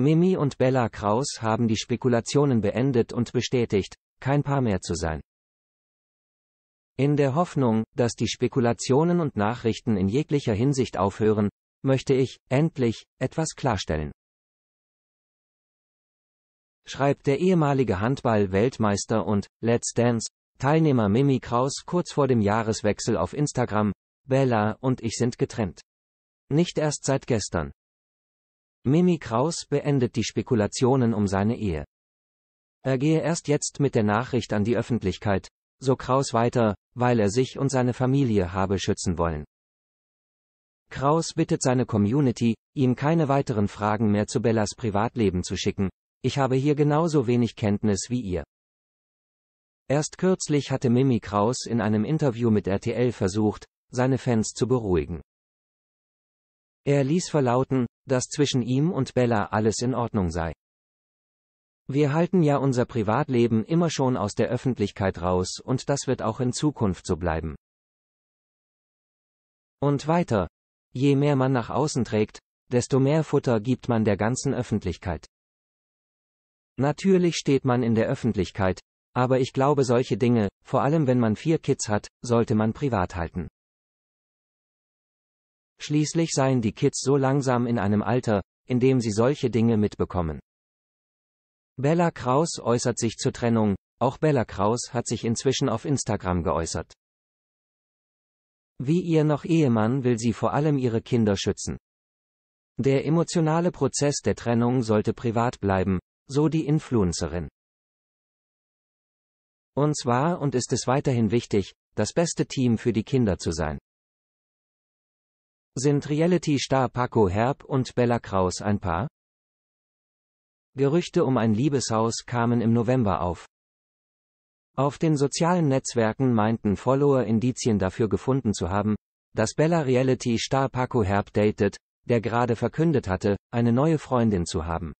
Mimi und Bella Kraus haben die Spekulationen beendet und bestätigt, kein Paar mehr zu sein. In der Hoffnung, dass die Spekulationen und Nachrichten in jeglicher Hinsicht aufhören, möchte ich, endlich, etwas klarstellen. Schreibt der ehemalige Handball-Weltmeister und Let's Dance Teilnehmer Mimi Kraus kurz vor dem Jahreswechsel auf Instagram, Bella und ich sind getrennt. Nicht erst seit gestern. Mimi Kraus beendet die Spekulationen um seine Ehe. Er gehe erst jetzt mit der Nachricht an die Öffentlichkeit, so Kraus weiter, weil er sich und seine Familie habe schützen wollen. Kraus bittet seine Community, ihm keine weiteren Fragen mehr zu Bellas Privatleben zu schicken, ich habe hier genauso wenig Kenntnis wie ihr. Erst kürzlich hatte Mimi Kraus in einem Interview mit RTL versucht, seine Fans zu beruhigen. Er ließ verlauten, dass zwischen ihm und Bella alles in Ordnung sei. Wir halten ja unser Privatleben immer schon aus der Öffentlichkeit raus und das wird auch in Zukunft so bleiben. Und weiter. Je mehr man nach außen trägt, desto mehr Futter gibt man der ganzen Öffentlichkeit. Natürlich steht man in der Öffentlichkeit, aber ich glaube solche Dinge, vor allem wenn man vier Kids hat, sollte man privat halten. Schließlich seien die Kids so langsam in einem Alter, in dem sie solche Dinge mitbekommen. Bella Kraus äußert sich zur Trennung, auch Bella Kraus hat sich inzwischen auf Instagram geäußert. Wie ihr noch Ehemann will sie vor allem ihre Kinder schützen. Der emotionale Prozess der Trennung sollte privat bleiben, so die Influencerin. Und zwar und ist es weiterhin wichtig, das beste Team für die Kinder zu sein. Sind Reality-Star Paco Herb und Bella Kraus ein Paar? Gerüchte um ein Liebeshaus kamen im November auf. Auf den sozialen Netzwerken meinten Follower Indizien dafür gefunden zu haben, dass Bella Reality-Star Paco Herb datet, der gerade verkündet hatte, eine neue Freundin zu haben.